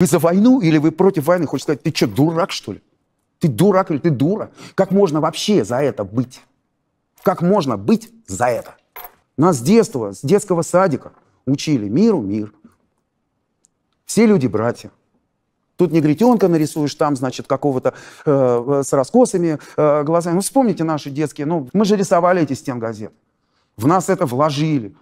Вы за войну или вы против войны? Хочешь сказать, ты что, дурак, что ли? Ты дурак или ты дура? Как можно вообще за это быть? Как можно быть за это? Нас с детства, с детского садика учили миру мир. Все люди братья. Тут негритенка нарисуешь, там, значит, какого-то э, э с раскосами э, глазами. Ну, вспомните наши детские, ну, мы же рисовали эти стенгазеты. В нас это вложили.